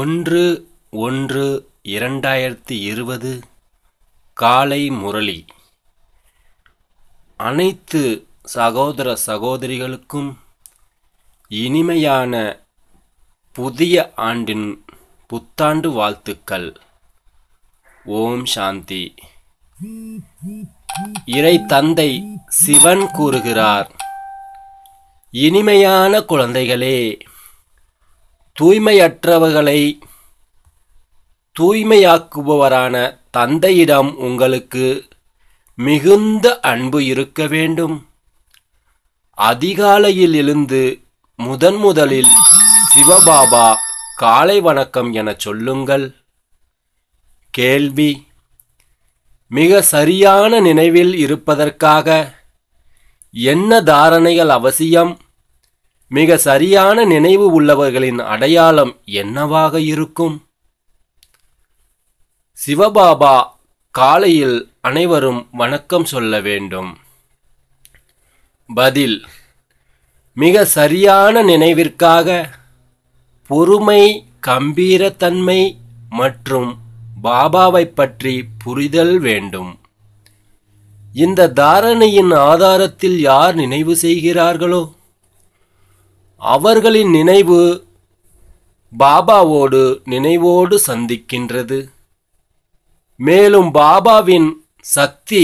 ஒன்று ஒன்று இரண்டாயிரத்தி இருபது காலை முரளி அனைத்து சகோதர சகோதரிகளுக்கும் இனிமையான புதிய ஆண்டின் புத்தாண்டு வாழ்த்துக்கள் ஓம் சாந்தி இறை தந்தை சிவன் கூறுகிறார் இனிமையான குழந்தைகளே தூய்மையற்றவர்களை தூய்மையாக்குபவரான தந்தையிடம் உங்களுக்கு மிகுந்த அன்பு இருக்க வேண்டும் அதிகாலையில் எழுந்து முதன் முதலில் சிவபாபா காலை வணக்கம் என சொல்லுங்கள் கேள்வி மிக சரியான நினைவில் இருப்பதற்காக என்ன தாரணைகள் அவசியம் மிக சரியான நினைவு உள்ளவர்களின் அடையாளம் என்னவாக இருக்கும் சிவபாபா காலையில் அனைவரும் வணக்கம் சொல்ல வேண்டும் பதில் மிக சரியான நினைவிற்காக பொறுமை கம்பீரத்தன்மை மற்றும் பாபாவை பற்றி புரிதல் வேண்டும் இந்த தாரணையின் ஆதாரத்தில் யார் நினைவு செய்கிறார்களோ அவர்களின் நினைவு பாபாவோடு நினைவோடு சந்திக்கின்றது மேலும் பாபாவின் சக்தி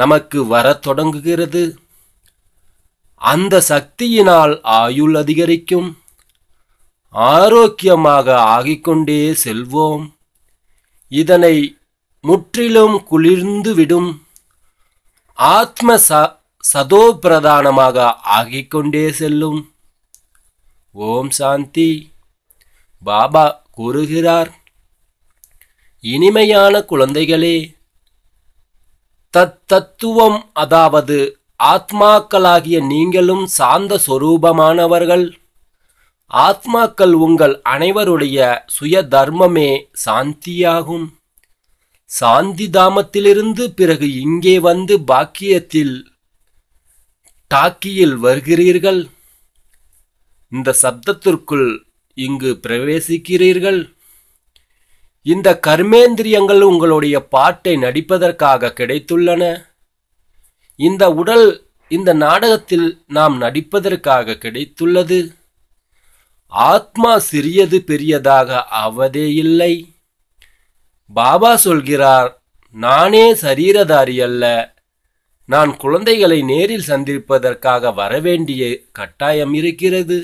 நமக்கு வரத் தொடங்குகிறது அந்த சக்தியினால் ஆயுள் அதிகரிக்கும் ஆரோக்கியமாக ஆகிக்கொண்டே செல்வோம் இதனை முற்றிலும் குளிர்ந்துவிடும் ஆத்ம ச சதோபிரதானமாக ஆகிக்கொண்டே செல்லும் ஓம் சாந்தி பாபா கூறுகிறார் இனிமையான குழந்தைகளே தத்துவம் அதாவது ஆத்மாக்களாகிய நீங்களும் சாந்த சொரூபமானவர்கள் ஆத்மாக்கள் உங்கள் அனைவருடைய சுய தர்மமே சாந்தியாகும் சாந்தி தாமத்திலிருந்து பிறகு இங்கே வந்து பாக்கியத்தில் டாக்கியில் வருகிறீர்கள் இந்த சப்தத்திற்குள் இங்கு பிரவேசிக்கிறீர்கள் இந்த கர்மேந்திரியங்கள் உங்களுடைய பாட்டை நடிப்பதற்காக கிடைத்துள்ளன இந்த உடல் இந்த நாடகத்தில் நாம் நடிப்பதற்காக கிடைத்துள்ளது ஆத்மா சிறியது பெரியதாக அவதே இல்லை பாபா சொல்கிறார் நானே சரீரதாரி அல்ல நான் குழந்தைகளை நேரில் சந்திப்பதற்காக வரவேண்டிய கட்டாயம் இருக்கிறது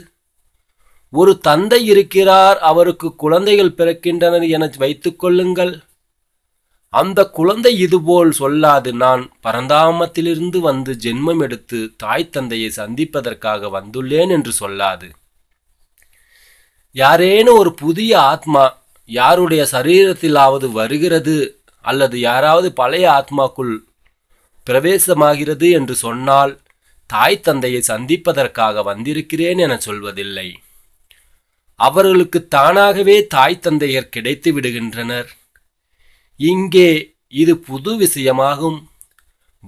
ஒரு தந்தை இருக்கிறார் அவருக்கு குழந்தைகள் பிறக்கின்றனர் என வைத்துக் கொள்ளுங்கள் அந்த குழந்தை இதுபோல் சொல்லாது நான் பரந்தாமத்திலிருந்து வந்து ஜென்மம் எடுத்து தாய் தந்தையை சந்திப்பதற்காக வந்துள்ளேன் என்று சொல்லாது யாரேனும் ஒரு புதிய ஆத்மா யாருடைய சரீரத்திலாவது வருகிறது அல்லது யாராவது பழைய ஆத்மாக்குள் பிரவேசமாகிறது என்று சொன்னால் தாய் தந்தையை சந்திப்பதற்காக வந்திருக்கிறேன் என சொல்வதில்லை அவர்களுக்கு தானாகவே தாய் தந்தையர் கிடைத்து விடுகின்றனர் இங்கே இது புது விஷயமாகும்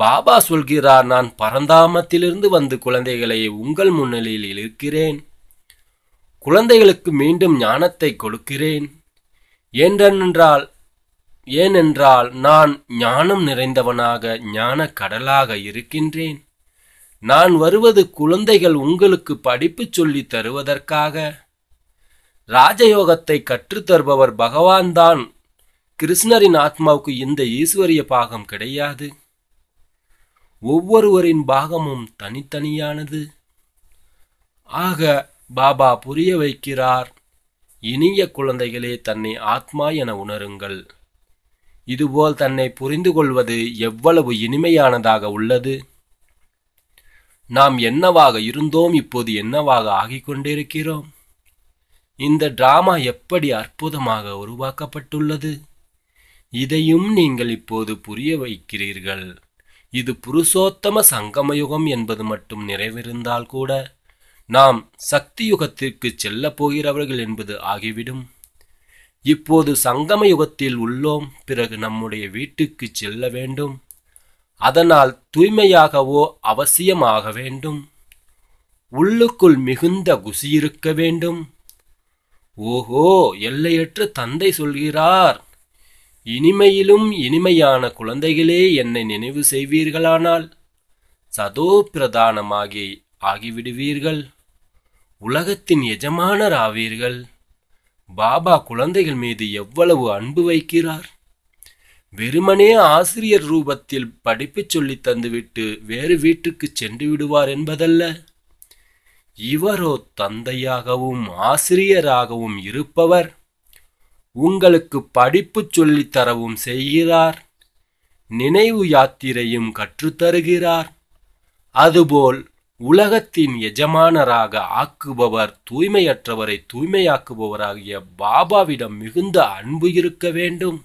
பாபா சொல்கிறார் நான் பரந்தாமத்திலிருந்து வந்து குழந்தைகளை உங்கள் முன்னிலையில் இருக்கிறேன் குழந்தைகளுக்கு மீண்டும் ஞானத்தை கொடுக்கிறேன் ஏனென்றால் ஏனென்றால் நான் ஞானம் நிறைந்தவனாக ஞான கடலாக இருக்கின்றேன் நான் வருவது குழந்தைகள் உங்களுக்கு படிப்பு சொல்லி தருவதற்காக ராஜயோகத்தை கற்றுத்தருபவர் பகவான் தான் கிருஷ்ணரின் ஆத்மாவுக்கு இந்த ஈஸ்வரிய பாகம் கிடையாது ஒவ்வொருவரின் பாகமும் தனித்தனியானது ஆக பாபா புரிய வைக்கிறார் இனிய குழந்தைகளே தன்னை ஆத்மா என உணருங்கள் இதுபோல் தன்னை புரிந்து கொள்வது எவ்வளவு இனிமையானதாக உள்ளது நாம் என்னவாக இருந்தோம் இப்போது என்னவாக ஆகிக்கொண்டிருக்கிறோம் இந்த டிராமா எப்படி அற்புதமாக உருவாக்கப்பட்டுள்ளது இதையும் நீங்கள் இப்போது புரிய வைக்கிறீர்கள் இது புருஷோத்தம சங்கமயுகம் என்பது மட்டும் நிறைவிருந்தால் கூட நாம் சக்தி யுகத்திற்கு செல்லப் போகிறவர்கள் என்பது ஆகிவிடும் இப்போது சங்கம யுகத்தில் உள்ளோம் பிறகு நம்முடைய வீட்டுக்கு செல்ல வேண்டும் அதனால் தூய்மையாகவோ அவசியமாக வேண்டும் உள்ளுக்குள் மிகுந்த குசி இருக்க வேண்டும் ஓஹோ எல்லையற்று தந்தை சொல்கிறார் இனிமையிலும் இனிமையான குழந்தைகளே என்னை நினைவு செய்வீர்களானால் சதோ பிரதானமாகி ஆகிவிடுவீர்கள் உலகத்தின் எஜமானர் ஆவீர்கள் பாபா குழந்தைகள் மீது எவ்வளவு அன்பு வைக்கிறார் வெறுமனே ஆசிரியர் ரூபத்தில் படிப்பு சொல்லி தந்துவிட்டு வேறு வீட்டுக்கு சென்று விடுவார் என்பதல்ல இவரோ தந்தையாகவும் ஆசிரியராகவும் இருப்பவர் உங்களுக்கு படிப்பு சொல்லித்தரவும் செய்கிறார் நினைவு யாத்திரையும் கற்றுத்தருகிறார் அதுபோல் உலகத்தின் எஜமானராக ஆக்குபவர் தூய்மையற்றவரை தூய்மையாக்குபவராகிய பாபாவிடம் மிகுந்த அன்பு இருக்க வேண்டும்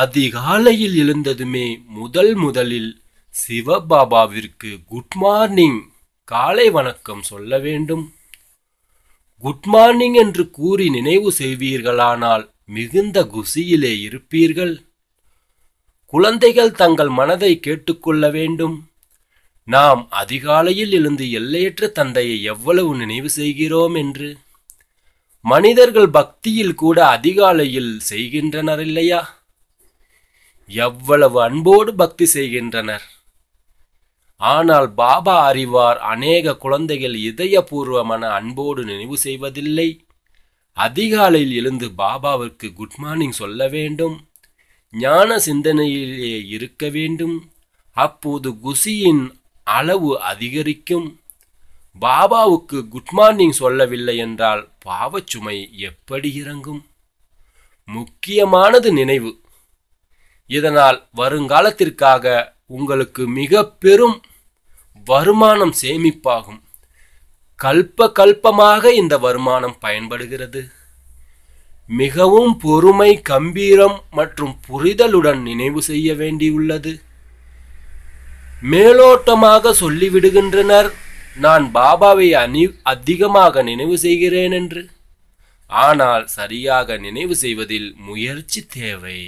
அதிகாலையில் எழுந்ததுமே முதல் முதலில் சிவபாபாவிற்கு குட் மார்னிங் காலை வணக்கம் சொல்ல வேண்டும் குட் மார்னிங் என்று கூறி நினைவு செய்வீர்களானால் மிகுந்த குசியிலே இருப்பீர்கள் குழந்தைகள் தங்கள் மனதை கேட்டுக்கொள்ள வேண்டும் நாம் அதிகாலையில் எழுந்து எல்லையற்ற தந்தையை எவ்வளவு நினைவு செய்கிறோம் என்று மனிதர்கள் பக்தியில் கூட அதிகாலையில் செய்கின்றனர் இல்லையா எவ்வளவு அன்போடு பக்தி செய்கின்றனர் ஆனால் பாபா அறிவார் அநேக குழந்தைகள் இதயபூர்வமான அன்போடு நினைவு செய்வதில்லை அதிகாலையில் எழுந்து பாபாவிற்கு குட் மார்னிங் சொல்ல வேண்டும் ஞான சிந்தனையிலே இருக்க வேண்டும் அப்போது குசியின் அளவு அதிகரிக்கும் பாபாவுக்கு குட் மார்னிங் சொல்லவில்லை என்றால் பாவச்சுமை எப்படி இறங்கும் முக்கியமானது நினைவு இதனால் வருங்காலத்திற்காக உங்களுக்கு மிக பெரும் வருமானம் சேமிப்பாகும் கல்ப கல்பமாக இந்த வருமானம் பயன்படுகிறது மிகவும் பொறுமை கம்பீரம் மற்றும் புரிதலுடன் நினைவு செய்ய வேண்டியுள்ளது மேலோட்டமாக சொல்லிவிடுகின்றனர் நான் பாபாவை அணி அதிகமாக நினைவு செய்கிறேன் என்று ஆனால் சரியாக நினைவு செய்வதில் முயற்சி தேவை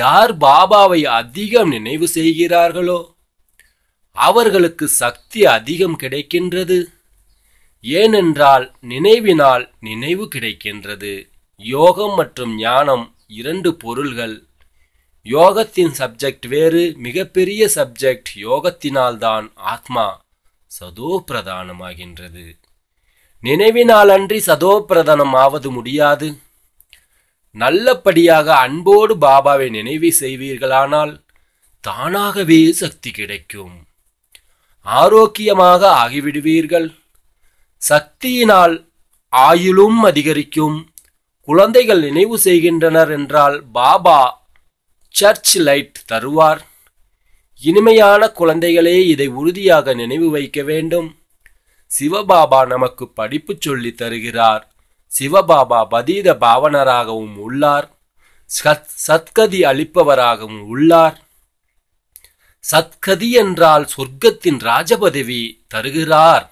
யார் பாபாவை அதிகம் நினைவு செய்கிறார்களோ அவர்களுக்கு சக்தி அதிகம் கிடைக்கின்றது ஏனென்றால் நினைவினால் நினைவு கிடைக்கின்றது யோகம் மற்றும் ஞானம் இரண்டு பொருள்கள் யோகத்தின் சப்ஜெக்ட் வேறு மிகப்பெரிய சப்ஜெக்ட் யோகத்தினால்தான் ஆத்மா சதோ பிரதானமாகின்றது நினைவினாலன்றி சதோ பிரதானம் ஆவது முடியாது நல்லபடியாக அன்போடு பாபாவை நினைவு செய்வீர்களானால் தானாகவே சக்தி கிடைக்கும் ஆரோக்கியமாக ஆகிவிடுவீர்கள் சக்தியினால் ஆயுளும் அதிகரிக்கும் குழந்தைகள் நினைவு செய்கின்றனர் என்றால் பாபா சர்ச் லைட் தருவார் இனிமையான குழந்தைகளே இதை உறுதியாக நினைவு வைக்க வேண்டும் சிவபாபா நமக்கு படிப்பு சொல்லி தருகிறார் சிவபாபா பதீத பாவனராகவும் உள்ளார் சத் சத்கதி அளிப்பவராகவும் உள்ளார் சத்கதி என்றால் சொர்க்கத்தின் ராஜபதவி தருகிறார்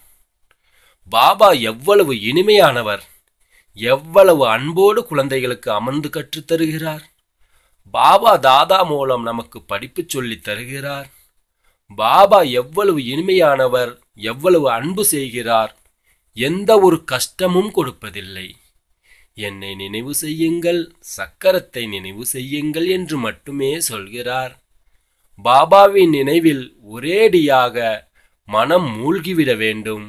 பாபா எவ்வளவு இனிமையானவர் எவ்வளவு அன்போடு குழந்தைகளுக்கு அமர்ந்து கற்றுத்தருகிறார் பாபா தாதா மூலம் நமக்கு படிப்பு சொல்லி தருகிறார் பாபா எவ்வளவு இனிமையானவர் எவ்வளவு அன்பு செய்கிறார் எந்த ஒரு கஷ்டமும் கொடுப்பதில்லை என்னை நினைவு செய்யுங்கள் சக்கரத்தை நினைவு செய்யுங்கள் என்று மட்டுமே சொல்கிறார் பாபாவின் நினைவில் ஒரேடியாக மனம் மூழ்கிவிட வேண்டும்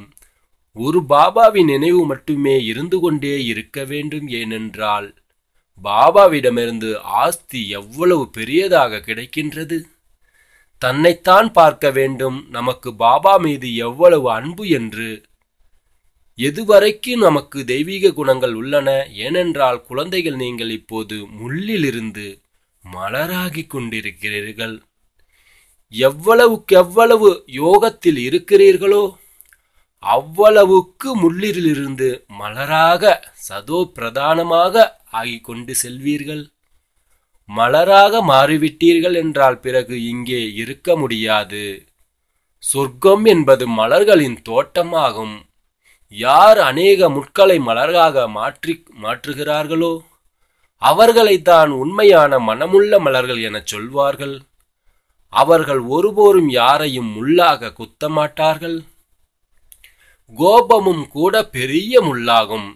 ஒரு பாபாவின் நினைவு மட்டுமே இருந்து கொண்டே இருக்க வேண்டும் ஏனென்றால் பாபாவிடமிருந்து ஆஸ்தி எவ்வளவு பெரியதாக கிடைக்கின்றது தன்னைத்தான் பார்க்க வேண்டும் நமக்கு பாபா மீது எவ்வளவு அன்பு என்று எதுவரைக்கும் நமக்கு தெய்வீக குணங்கள் உள்ளன ஏனென்றால் குழந்தைகள் நீங்கள் இப்போது முள்ளிலிருந்து மலராகிக் கொண்டிருக்கிறீர்கள் எவ்வளவுக்கெவ்வளவு யோகத்தில் இருக்கிறீர்களோ அவ்வளவுக்கு முள்ளிரிலிருந்து மலராக சதோ பிரதானமாக ஆகி கொண்டு செல்வீர்கள் மலராக மாறிவிட்டீர்கள் என்றால் பிறகு இங்கே இருக்க முடியாது சொர்க்கம் என்பது மலர்களின் தோட்டமாகும் யார் அநேக முட்களை மலராக மாற்றி மாற்றுகிறார்களோ அவர்களை தான் உண்மையான மனமுள்ள மலர்கள் எனச் சொல்வார்கள் அவர்கள் ஒருபோரும் யாரையும் முள்ளாக குத்த மாட்டார்கள் கோபமும் கூட பெரிய முள்ளாகும்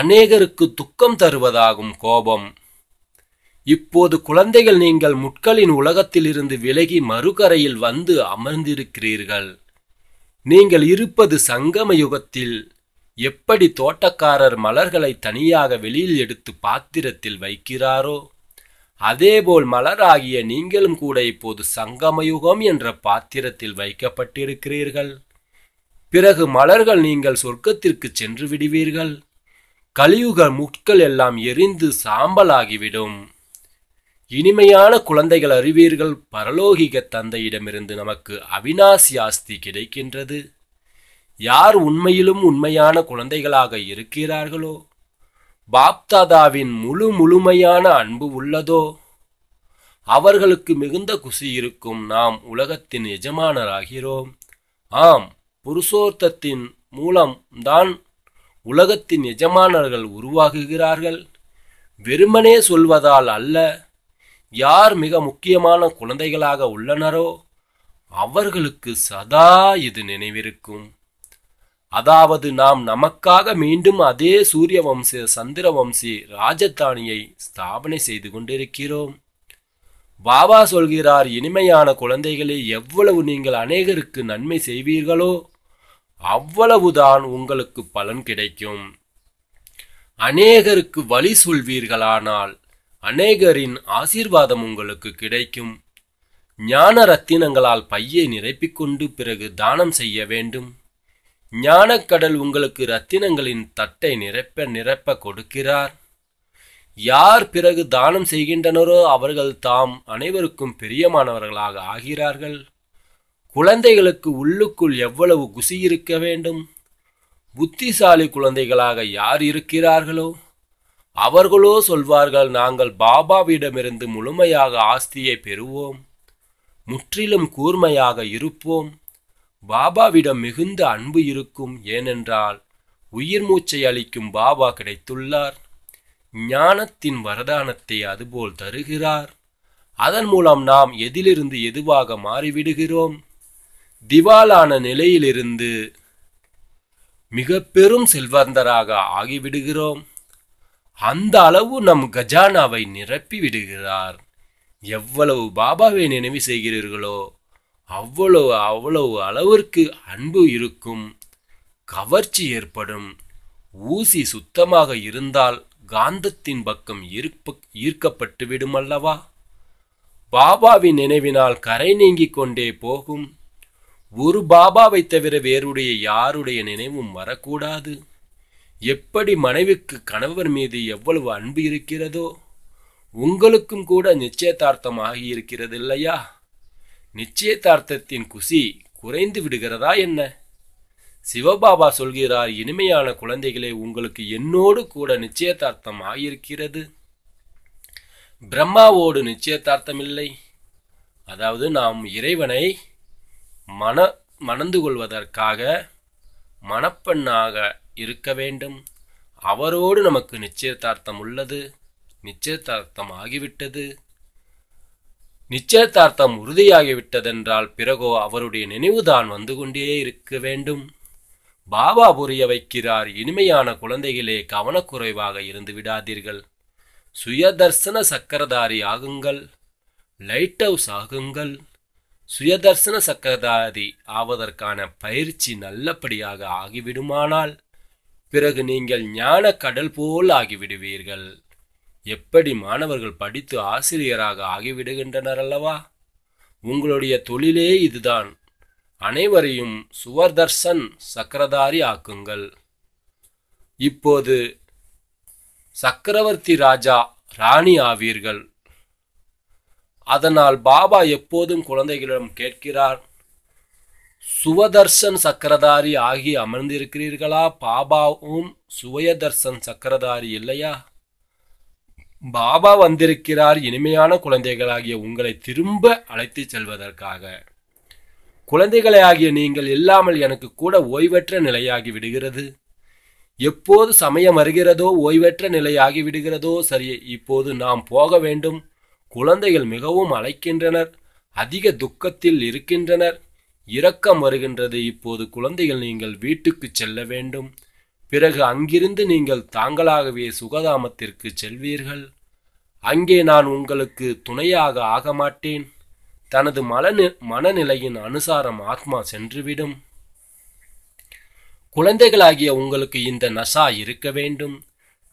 அநேகருக்கு துக்கம் தருவதாகும் கோபம் இப்போது குழந்தைகள் நீங்கள் முட்களின் உலகத்திலிருந்து விலகி மறுகரையில் வந்து அமர்ந்திருக்கிறீர்கள் நீங்கள் இருப்பது சங்கம யுகத்தில் எப்படி தோட்டக்காரர் மலர்களை தனியாக வெளியில் எடுத்து பாத்திரத்தில் வைக்கிறாரோ அதேபோல் மலராகிய நீங்களும் கூட இப்போது சங்கமயுகம் என்ற பாத்திரத்தில் வைக்கப்பட்டிருக்கிறீர்கள் பிறகு மலர்கள் நீங்கள் சொர்க்கத்திற்கு சென்று விடுவீர்கள் கலியுக முட்கள் எல்லாம் எரிந்து சாம்பலாகிவிடும் இனிமையான குழந்தைகள் அறிவீர்கள் பரலோகிக தந்தையிடமிருந்து நமக்கு அவினாசி ஆஸ்தி கிடைக்கின்றது யார் உண்மையிலும் உண்மையான குழந்தைகளாக இருக்கிறார்களோ பாப்தாதாவின் முழு முழுமையான அன்பு உள்ளதோ அவர்களுக்கு மிகுந்த குசி இருக்கும் நாம் உலகத்தின் எஜமானராகிறோம் ஆம் புருஷோர்த்தத்தின் மூலம் தான் உலகத்தின் எஜமானர்கள் உருவாகுகிறார்கள் வெறுமனே சொல்வதால் அல்ல யார் மிக முக்கியமான குழந்தைகளாக உள்ளனரோ அவர்களுக்கு சதா இது நினைவிருக்கும் அதாவது நாம் நமக்காக மீண்டும் அதே சூரிய வம்ச சந்திர வம்சி ராஜதானியை ஸ்தாபனை செய்து கொண்டிருக்கிறோம் பாபா சொல்கிறார் இனிமையான குழந்தைகளை எவ்வளவு நீங்கள் அநேகருக்கு நன்மை செய்வீர்களோ அவ்வளவுதான் உங்களுக்கு பலன் கிடைக்கும் அநேகருக்கு வழி சொல்வீர்களானால் அநேகரின் ஆசீர்வாதம் உங்களுக்கு கிடைக்கும் ஞான ரத்தினங்களால் பையை நிரப்பிக்கொண்டு பிறகு தானம் செய்ய வேண்டும் ஞானக்கடல் உங்களுக்கு ரத்தினங்களின் தட்டை நிரப்ப நிரப்ப கொடுக்கிறார் யார் பிறகு தானம் செய்கின்றனரோ அவர்கள் தாம் அனைவருக்கும் பிரியமானவர்களாக ஆகிறார்கள் குழந்தைகளுக்கு உள்ளுக்குள் எவ்வளவு குசி இருக்க வேண்டும் புத்திசாலி குழந்தைகளாக யார் இருக்கிறார்களோ அவர்களோ சொல்வார்கள் நாங்கள் பாபாவிடமிருந்து முழுமையாக ஆஸ்தியை பெறுவோம் முற்றிலும் கூர்மையாக இருப்போம் பாபாவிடம் மிகுந்த அன்பு இருக்கும் ஏனென்றால் உயிர் மூச்சை அளிக்கும் பாபா கிடைத்துள்ளார் ஞானத்தின் வரதானத்தை அதுபோல் தருகிறார் அதன் மூலம் நாம் எதிலிருந்து எதுவாக மாறிவிடுகிறோம் திவாலான நிலையிலிருந்து மிக பெரும் செல்வந்தராக ஆகிவிடுகிறோம் அந்த அளவு நம் கஜானாவை நிரப்பி விடுகிறார் எவ்வளவு பாபாவை நினைவு செய்கிறீர்களோ அவ்வளவு அவ்வளவு அளவிற்கு அன்பு இருக்கும் கவர்ச்சி ஏற்படும் ஊசி சுத்தமாக இருந்தால் காந்தத்தின் பக்கம் ஈர்ப்பு ஈர்க்கப்பட்டு விடுமல்லவா பாபாவின் நினைவினால் கரை நீங்கிக் கொண்டே போகும் ஒரு பாபாவை தவிர வேறுடைய யாருடைய நினைவும் வரக்கூடாது எப்படி மனைவிக்கு கணவர் மீது எவ்வளவு அன்பு இருக்கிறதோ உங்களுக்கும் கூட நிச்சயதார்த்தம் ஆகியிருக்கிறது இல்லையா நிச்சயதார்த்தத்தின் குசி குறைந்து விடுகிறதா என்ன சிவபாபா சொல்கிறார் இனிமையான குழந்தைகளே உங்களுக்கு என்னோடு கூட நிச்சயதார்த்தம் ஆகியிருக்கிறது பிரம்மாவோடு நிச்சயதார்த்தம் இல்லை அதாவது நாம் இறைவனை மன மணந்து கொள்வதற்காக மணப்பெண்ணாக இருக்க வேண்டும் அவரோடு நமக்கு நிச்சயதார்த்தம் உள்ளது நிச்சயதார்த்தம் ஆகிவிட்டது நிச்சயதார்த்தம் உறுதியாகிவிட்டதென்றால் பிறகோ அவருடைய நினைவுதான் வந்து கொண்டே இருக்க வேண்டும் பாபா புரிய வைக்கிறார் இனிமையான குழந்தைகளே கவனக்குறைவாக இருந்து விடாதீர்கள் சுயதர்சன சக்கரதாரி ஆகுங்கள் லைட் ஹவுஸ் ஆகுங்கள் சுயதர்சன சக்கரதாரி ஆவதற்கான பயிற்சி நல்லபடியாக ஆகிவிடுமானால் பிறகு நீங்கள் ஞான கடல் போல் ஆகிவிடுவீர்கள் எப்படி மாணவர்கள் படித்து ஆசிரியராக ஆகிவிடுகின்றனர் அல்லவா உங்களுடைய தொழிலே இதுதான் அனைவரையும் சுவர்தர்சன் சக்கரதாரி ஆக்குங்கள் இப்போது சக்கரவர்த்தி ராஜா ராணி ஆவீர்கள் அதனால் பாபா எப்போதும் குழந்தைகளிடம் கேட்கிறார் சுவதர்சன் சக்கரதாரி ஆகி அமர்ந்திருக்கிறீர்களா பாபாவும் சுவயதர்சன் சக்கரதாரி இல்லையா பாபா வந்திருக்கிறார் இனிமையான குழந்தைகளாகிய உங்களை திரும்ப அழைத்து செல்வதற்காக குழந்தைகளை ஆகிய நீங்கள் இல்லாமல் எனக்கு கூட ஓய்வற்ற நிலையாகி விடுகிறது எப்போது சமயம் வருகிறதோ ஓய்வற்ற நிலையாகி விடுகிறதோ சரி இப்போது நாம் போக வேண்டும் குழந்தைகள் மிகவும் அழைக்கின்றனர் அதிக துக்கத்தில் இருக்கின்றனர் இரக்கம் வருகின்றது இப்போது குழந்தைகள் நீங்கள் வீட்டுக்கு செல்ல வேண்டும் பிறகு அங்கிருந்து நீங்கள் தாங்களாகவே சுகதாமத்திற்கு செல்வீர்கள் அங்கே நான் உங்களுக்கு துணையாக ஆக மாட்டேன் தனது மலனி மனநிலையின் அனுசாரம் ஆத்மா சென்றுவிடும் குழந்தைகளாகிய உங்களுக்கு இந்த நசா இருக்க வேண்டும்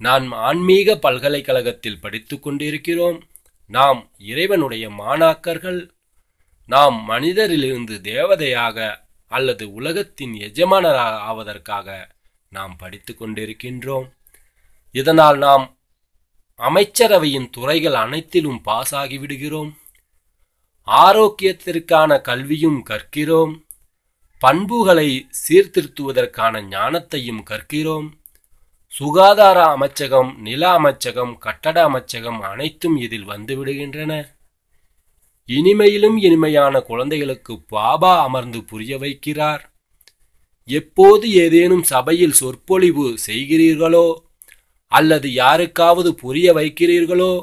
நான் ஆன்மீக பல்கலைக்கழகத்தில் படித்து கொண்டிருக்கிறோம் நாம் இறைவனுடைய மாணாக்கர்கள் நாம் மனிதரிலிருந்து தேவதையாக அல்லது உலகத்தின் எஜமானராக ஆவதற்காக நாம் படித்து கொண்டிருக்கின்றோம் இதனால் நாம் அமைச்சரவையின் துறைகள் அனைத்திலும் பாசாகிவிடுகிறோம் ஆரோக்கியத்திற்கான கல்வியும் கற்கிறோம் பண்புகளை சீர்திருத்துவதற்கான ஞானத்தையும் கற்கிறோம் சுகாதார அமைச்சகம் நில அமைச்சகம் கட்டட அமைச்சகம் அனைத்தும் இதில் வந்துவிடுகின்றன இனிமையிலும் இனிமையான குழந்தைகளுக்கு பாபா அமர்ந்து புரிய வைக்கிறார் எப்போது ஏதேனும் சபையில் சொற்பொழிவு செய்கிறீர்களோ அல்லது யாருக்காவது புரிய வைக்கிறீர்களோ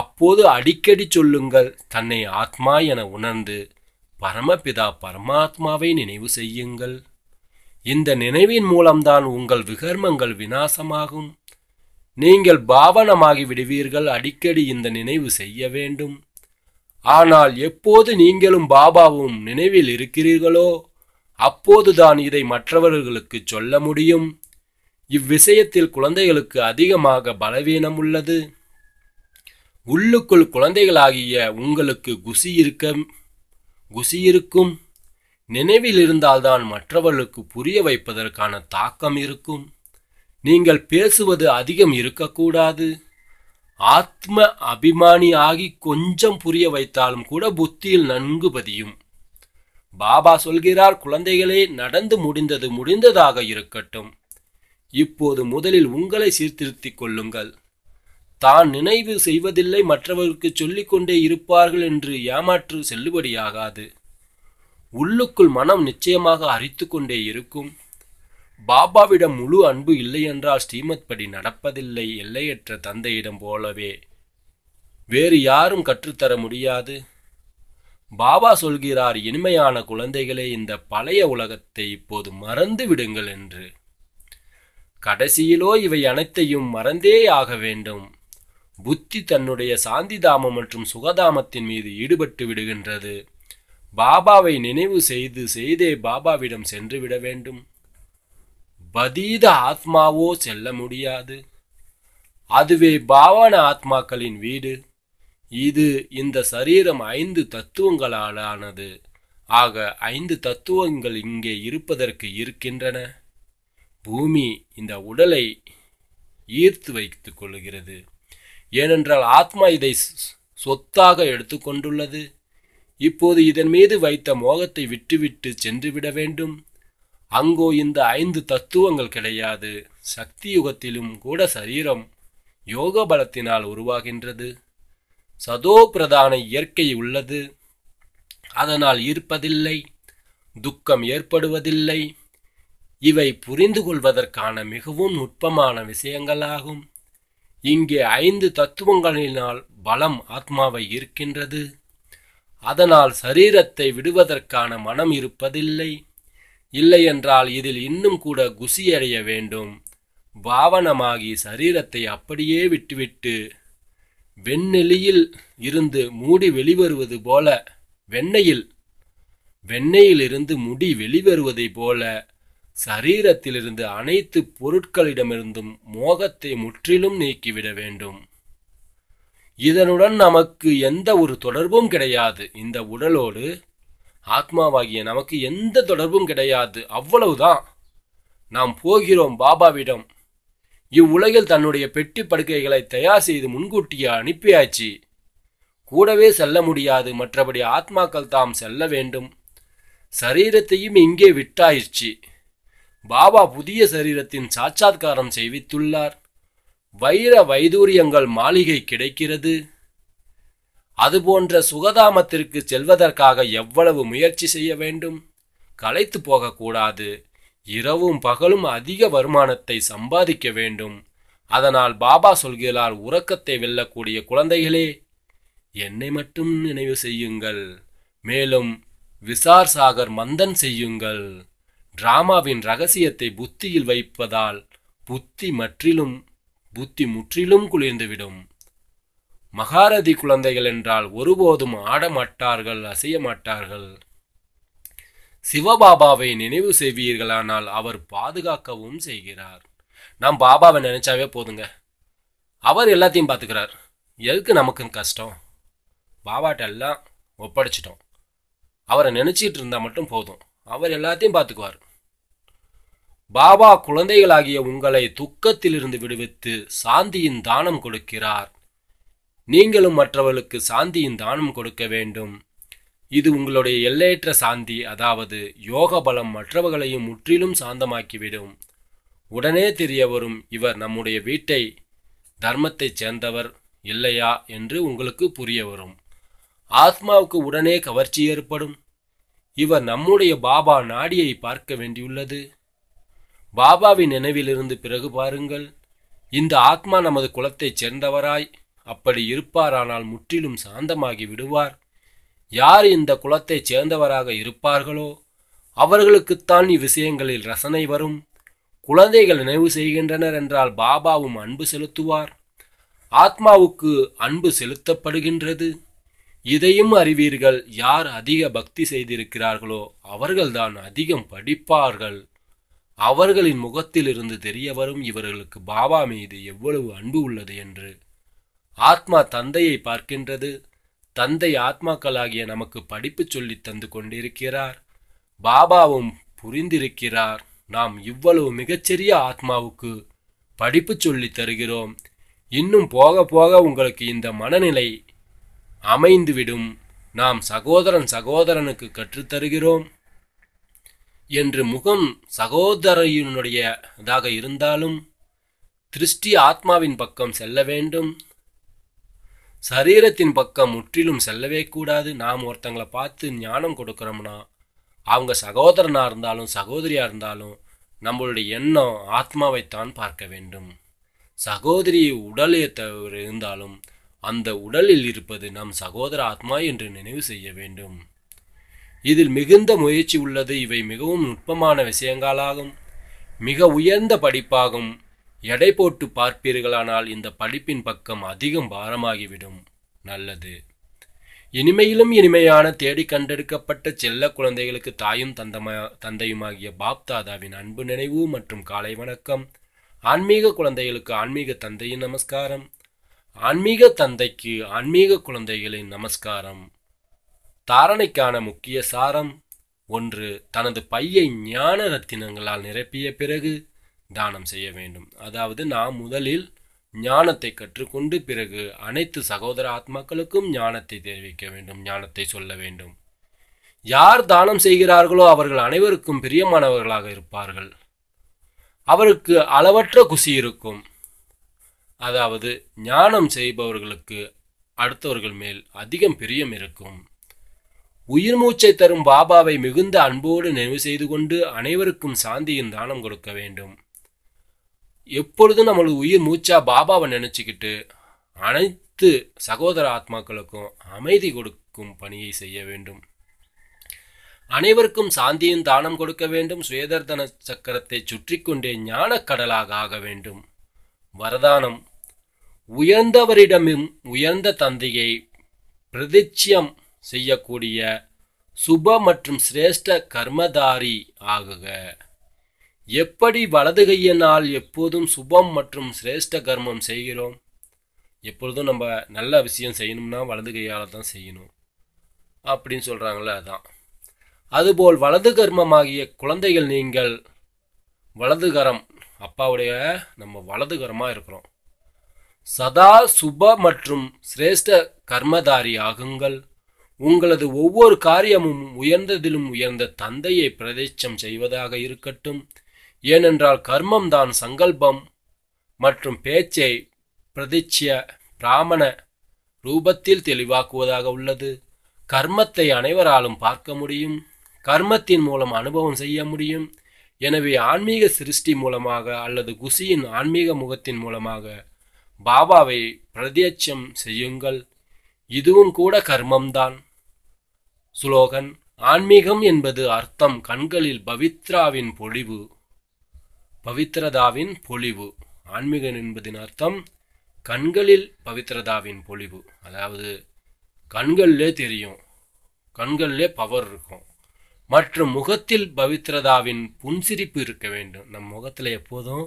அப்போது அடிக்கடி சொல்லுங்கள் தன்னை ஆத்மா என உணர்ந்து பரமபிதா பரமாத்மாவை நினைவு செய்யுங்கள் இந்த நினைவின் மூலம்தான் உங்கள் விகர்மங்கள் வினாசமாகும் நீங்கள் பாவனமாகி விடுவீர்கள் அடிக்கடி இந்த நினைவு செய்ய வேண்டும் ஆனால் எப்போது நீங்களும் பாபாவும் நினைவில் இருக்கிறீர்களோ அப்போதுதான் இதை மற்றவர்களுக்கு சொல்ல முடியும் இவ்விஷயத்தில் குழந்தைகளுக்கு அதிகமாக பலவீனம் உள்ளது உள்ளுக்குள் குழந்தைகளாகிய உங்களுக்கு குசி இருக்க குசி இருக்கும் நினைவில் இருந்தால்தான் மற்றவர்களுக்கு புரிய வைப்பதற்கான தாக்கம் இருக்கும் நீங்கள் பேசுவது அதிகம் இருக்கக்கூடாது ஆத்ம அபிமானி ஆகி கொஞ்சம் புரிய வைத்தாலும் கூட புத்தியில் நன்கு பதியும் பாபா சொல்கிறார் குழந்தைகளே நடந்து முடிந்தது முடிந்ததாக இருக்கட்டும் இப்போது முதலில் உங்களை சீர்திருத்திக் கொள்ளுங்கள் தான் நினைவு செய்வதில்லை மற்றவர்களுக்கு சொல்லிக்கொண்டே இருப்பார்கள் என்று ஏமாற்று செல்லுபடியாகாது உள்ளுக்குள் மனம் நிச்சயமாக அரித்து கொண்டே இருக்கும் பாபாவிடம் முழு அன்பு இல்லையென்றால் ஸ்ரீமத் படி நடப்பதில்லை எல்லையற்ற தந்தையிடம் போலவே வேறு யாரும் கற்றுத்தர முடியாது பாபா சொல்கிறார் இனிமையான குழந்தைகளே இந்த பழைய உலகத்தை இப்போது மறந்து விடுங்கள் என்று கடைசியிலோ இவை அனைத்தையும் மறந்தே ஆக வேண்டும் புத்தி தன்னுடைய சாந்திதாமம் மற்றும் சுகதாமத்தின் மீது ஈடுபட்டு விடுகின்றது பாபாவை நினைவு செய்து செய்தே பாபாவிடம் சென்று விட வேண்டும் பதீத ஆத்மாவோ செல்ல முடியாது அதுவே பாவான ஆத்மாக்களின் வீடு இது இந்த சரீரம் ஐந்து தத்துவங்களாலானது ஆக ஐந்து தத்துவங்கள் இங்கே இருப்பதற்கு இருக்கின்றன பூமி இந்த உடலை ஈர்த்து வைத்துக் கொள்கிறது ஏனென்றால் ஆத்மா இதை சொத்தாக எடுத்துக்கொண்டுள்ளது இப்போது இதன் மீது வைத்த மோகத்தை விட்டுவிட்டு சென்றுவிட வேண்டும் அங்கோ இந்த ஐந்து தத்துவங்கள் கிடையாது சக்தி யுகத்திலும் கூட சரீரம் யோக பலத்தினால் உருவாகின்றது சதோ பிரதான இயற்கை உள்ளது அதனால் ஈர்ப்பதில்லை துக்கம் ஏற்படுவதில்லை இவை புரிந்து கொள்வதற்கான மிகவும் நுட்பமான விஷயங்களாகும் இங்கே ஐந்து தத்துவங்களினால் பலம் ஆத்மாவை இருக்கின்றது அதனால் சரீரத்தை விடுவதற்கான மனம் இருப்பதில்லை இல்லையென்றால் இதில் இன்னும் கூட குசியடைய வேண்டும் பாவனமாகி சரீரத்தை அப்படியே விட்டுவிட்டு வெண்ணெலியில் இருந்து மூடி வெளிவருவது போல வெண்ணெயில் வெண்ணெயிலிருந்து முடி வெளிவருவதைப் போல சரீரத்திலிருந்து அனைத்து பொருட்களிடமிருந்தும் மோகத்தை முற்றிலும் நீக்கிவிட வேண்டும் இதனுடன் நமக்கு எந்த ஒரு தொடர்பும் கிடையாது இந்த உடலோடு ஆத்மாவாகிய நமக்கு எந்த தொடர்பும் கிடையாது அவ்வளவுதான் நாம் போகிறோம் பாபாவிடம் இவ்வுலகில் தன்னுடைய பெட்டி படுக்கைகளை தயார் செய்து முன்கூட்டியே அனுப்பியாச்சு கூடவே செல்ல முடியாது மற்றபடி ஆத்மாக்கள் தாம் செல்ல வேண்டும் சரீரத்தையும் இங்கே விட்டாயிற்று பாபா புதிய சரீரத்தின் சாட்சாத்காரம் செய்வித்துள்ளார் வைர வைதூரியங்கள் மாளிகை கிடைக்கிறது அதுபோன்ற சுகதாமத்திற்கு செல்வதற்காக எவ்வளவு முயற்சி செய்ய வேண்டும் களைத்து போகக்கூடாது இரவும் பகலும் அதிக வருமானத்தை சம்பாதிக்க வேண்டும் அதனால் பாபா சொல்கிறார் உறக்கத்தை வெல்லக்கூடிய குழந்தைகளே என்னை மட்டும் நினைவு செய்யுங்கள் மேலும் விசார் சாகர் மந்தன் செய்யுங்கள் டிராமாவின் ரகசியத்தை புத்தியில் வைப்பதால் புத்தி மற்றிலும் புத்தி முற்றிலும் குளிர்ந்துவிடும் மகாரதி குழந்தைகள் என்றால் ஒருபோதும் ஆடமாட்டார்கள் அசைய மாட்டார்கள் சிவபாபாவை நினைவு செய்வீர்களானால் அவர் பாதுகாக்கவும் செய்கிறார் நாம் பாபாவை நினைச்சாவே போதுங்க அவர் எல்லாத்தையும் பார்த்துக்கிறார் எதுக்கு நமக்கு கஷ்டம் பாபாட்ட எல்லாம் ஒப்படைச்சிட்டோம் அவரை நினச்சிட்டு இருந்தால் மட்டும் போதும் அவர் எல்லாத்தையும் பார்த்துக்குவார் பாபா குழந்தைகளாகிய உங்களை துக்கத்திலிருந்து விடுவித்து சாந்தியின் தானம் கொடுக்கிறார் நீங்களும் மற்றவர்களுக்கு சாந்தியின் தானம் கொடுக்க வேண்டும் இது உங்களுடைய எல்லையற்ற சாந்தி அதாவது யோக பலம் மற்றவர்களையும் முற்றிலும் சாந்தமாக்கிவிடும் உடனே தெரிய வரும் இவர் நம்முடைய வீட்டை தர்மத்தைச் சேர்ந்தவர் இல்லையா என்று உங்களுக்கு புரிய வரும் ஆத்மாவுக்கு உடனே கவர்ச்சி ஏற்படும் இவர் நம்முடைய பாபா நாடியை பார்க்க வேண்டியுள்ளது பாபாவின் நினைவிலிருந்து பிறகு பாருங்கள் இந்த ஆத்மா நமது குலத்தைச் சேர்ந்தவராய் அப்படி இருப்பாரானால் முற்றிலும் சாந்தமாகி விடுவார் யார் இந்த குலத்தைச் சேர்ந்தவராக இருப்பார்களோ அவர்களுக்குத்தான் இவ்விஷயங்களில் ரசனை வரும் குழந்தைகள் நினைவு செய்கின்றனர் என்றால் பாபாவும் அன்பு செலுத்துவார் ஆத்மாவுக்கு அன்பு செலுத்தப்படுகின்றது இதையும் அறிவீர்கள் யார் அதிக பக்தி செய்திருக்கிறார்களோ அவர்கள்தான் அதிகம் படிப்பார்கள் அவர்களின் முகத்திலிருந்து தெரிய வரும் இவர்களுக்கு பாபா மீது எவ்வளவு அன்பு உள்ளது என்று ஆத்மா தந்தையை பார்க்கின்றது தந்தை ஆத்மாக்களாகிய நமக்கு படிப்பு சொல்லி தந்து கொண்டிருக்கிறார் பாபாவும் புரிந்திருக்கிறார் நாம் இவ்வளவு மிகச்சிறிய ஆத்மாவுக்கு படிப்பு சொல்லி தருகிறோம் இன்னும் போக போக உங்களுக்கு இந்த மனநிலை அமைந்துவிடும் நாம் சகோதரன் சகோதரனுக்கு கற்றுத்தருகிறோம் என்று முகம் சகோதரையினுடைய இதாக இருந்தாலும் திருஷ்டி ஆத்மாவின் பக்கம் செல்ல வேண்டும் சரீரத்தின் பக்கம் முற்றிலும் செல்லவே கூடாது நாம் ஒருத்தங்களை பார்த்து ஞானம் கொடுக்குறோம்னா அவங்க சகோதரனாக இருந்தாலும் சகோதரியாக இருந்தாலும் நம்மளுடைய எண்ணம் ஆத்மாவைத்தான் பார்க்க வேண்டும் சகோதரி உடலே தவிர இருந்தாலும் அந்த உடலில் இருப்பது நம் சகோதர ஆத்மா என்று நினைவு செய்ய வேண்டும் இதில் மிகுந்த முயற்சி உள்ளது இவை மிகவும் நுட்பமான விஷயங்களாகும் மிக உயர்ந்த படிப்பாகும் எடை போட்டு பார்ப்பீர்களானால் இந்த படிப்பின் பக்கம் அதிகம் பாரமாகிவிடும் நல்லது இனிமையிலும் இனிமையான தேடி கண்டெடுக்கப்பட்ட செல்ல குழந்தைகளுக்கு தாயும் தந்தமா தந்தையுமாகிய பாப்தாதாவின் அன்பு நினைவு மற்றும் காலை வணக்கம் ஆன்மீக குழந்தைகளுக்கு ஆன்மீக தந்தையின் நமஸ்காரம் ஆன்மீக தந்தைக்கு ஆன்மீக குழந்தைகளின் நமஸ்காரம் தாரணைக்கான முக்கிய சாரம் ஒன்று தனது பையை ஞான ரத்தினங்களால் நிரப்பிய பிறகு தானம் செய்ய வேண்டும் அதாவது நாம் முதலில் ஞானத்தை கற்றுக்கொண்டு பிறகு அனைத்து சகோதர ஆத்மாக்களுக்கும் ஞானத்தை தெரிவிக்க வேண்டும் ஞானத்தை சொல்ல வேண்டும் யார் தானம் செய்கிறார்களோ அவர்கள் அனைவருக்கும் பிரியமானவர்களாக இருப்பார்கள் அவருக்கு அளவற்ற குசி இருக்கும் அதாவது ஞானம் செய்பவர்களுக்கு அடுத்தவர்கள் மேல் அதிகம் பிரியம் இருக்கும் உயிர் மூச்சை தரும் பாபாவை மிகுந்த அன்போடு நினைவு செய்து கொண்டு அனைவருக்கும் சாந்தியின் தானம் கொடுக்க வேண்டும் எப்பொழுதும் நம்மளுக்கு உயிர் மூச்சா பாபாவை நினச்சிக்கிட்டு அனைத்து சகோதர ஆத்மாக்களுக்கும் அமைதி கொடுக்கும் பணியை செய்ய வேண்டும் அனைவருக்கும் சாந்தியின் தானம் கொடுக்க வேண்டும் சுயதர்தன சக்கரத்தை சுற்றி கொண்டே ஞானக்கடலாக ஆக வேண்டும் வரதானம் உயர்ந்தவரிடமும் உயர்ந்த தந்தையை பிரதிச்சியம் செய்யக்கூடிய சுப மற்றும் சிரேஷ்ட கர்மதாரி ஆகுக எப்படி வலது கையினால் எப்போதும் சுபம் மற்றும் சிரேஷ்ட கர்மம் செய்கிறோம் எப்பொழுதும் நம்ம நல்ல விஷயம் செய்யணும்னா வலது கையால் தான் செய்யணும் அப்படின்னு சொல்கிறாங்களே அதான் அதுபோல் வலது கர்மமாகிய குழந்தைகள் நீங்கள் வலதுகரம் அப்பாவுடைய நம்ம வலதுகரமாக இருக்கிறோம் சதா சுப மற்றும் சிரேஷ்ட கர்மதாரி ஆகுங்கள் உங்களது ஒவ்வொரு காரியமும் உயர்ந்ததிலும் உயர்ந்த தந்தையை பிரதேச்சம் செய்வதாக இருக்கட்டும் ஏனென்றால் கர்மம் தான் சங்கல்பம் மற்றும் பேச்சை பிரதிச்சிய பிராமண ரூபத்தில் தெளிவாக்குவதாக உள்ளது கர்மத்தை அனைவராலும் பார்க்க முடியும் கர்மத்தின் மூலம் அனுபவம் செய்ய முடியும் எனவே ஆன்மீக சிருஷ்டி மூலமாக அல்லது குசியின் ஆன்மீக முகத்தின் மூலமாக பாபாவை பிரதியட்சம் செய்யுங்கள் இதுவும் கூட கர்மம்தான் சுலோகன் ஆன்மீகம் என்பது அர்த்தம் கண்களில் பவித்ராவின் பொழிவு பவித்ரதாவின் பொழிவு ஆன்மீகம் என்பதின் அர்த்தம் கண்களில் பவித்ரதாவின் பொழிவு அதாவது கண்களிலே தெரியும் கண்களிலே பவர் இருக்கும் மற்றும் முகத்தில் பவித்ரதாவின் புன்சிரிப்பு இருக்க வேண்டும் நம் முகத்தில் எப்போதும்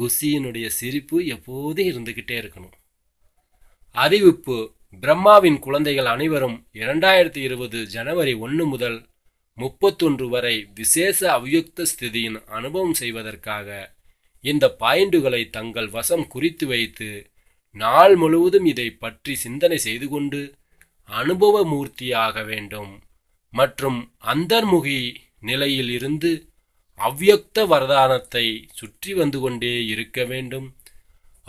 குசியினுடைய சிரிப்பு எப்போதும் இருந்துக்கிட்டே இருக்கணும் அறிவிப்பு பிரம்மாவின் குழந்தைகள் அனைவரும் இரண்டாயிரத்தி இருபது ஜனவரி ஒன்று முதல் முப்பத்தொன்று வரை விசேஷ அவ்யுக்த ஸ்திதியின் அனுபவம் செய்வதற்காக இந்த பாயிண்டுகளை தங்கள் வசம் குறித்து வைத்து நாள் முழுவதும் இதை பற்றி சிந்தனை செய்து கொண்டு அனுபவ மூர்த்தியாக வேண்டும் மற்றும் அந்தர்முகி நிலையில் இருந்து அவ்யக்த வரதானத்தை சுற்றி வந்து கொண்டே இருக்க வேண்டும்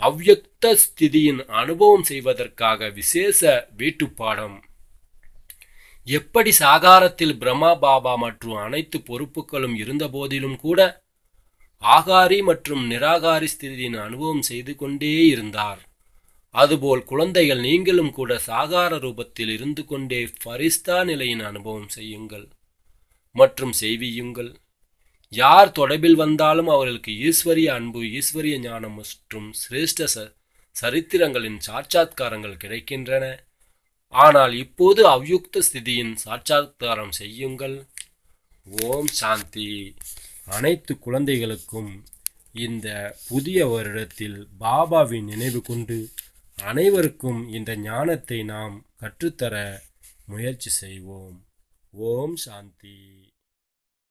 அவ்யக்த ஸ்திதியின் அனுபவம் செய்வதற்காக விசேஷ வீட்டுப்பாடம் எப்படி சாகாரத்தில் பிரம்மா பாபா மற்றும் அனைத்து பொறுப்புகளும் இருந்தபோதிலும் கூட ஆகாரி மற்றும் நிராகாரி ஸ்திதியின் அனுபவம் செய்து கொண்டே இருந்தார் அதுபோல் குழந்தைகள் நீங்களும் கூட சாகார ரூபத்தில் இருந்து கொண்டே ஃபரிஸ்தா நிலையின் அனுபவம் செய்யுங்கள் மற்றும் செய்வியுங்கள் யார் தொடர்பில் வந்தாலும் அவர்களுக்கு ஈஸ்வரிய அன்பு ஈஸ்வரிய ஞானம் மற்றும் சிரேஷ்ட ச சரித்திரங்களின் சாட்சாத்காரங்கள் கிடைக்கின்றன ஆனால் இப்போது அவ்யுக்த ஸ்திதியின் சாட்சாத்காரம் செய்யுங்கள் ஓம் சாந்தி அனைத்து குழந்தைகளுக்கும் இந்த புதிய வருடத்தில் பாபாவின் நினைவு கொண்டு அனைவருக்கும் இந்த ஞானத்தை நாம் கற்றுத்தர முயற்சி செய்வோம் ஓம் சாந்தி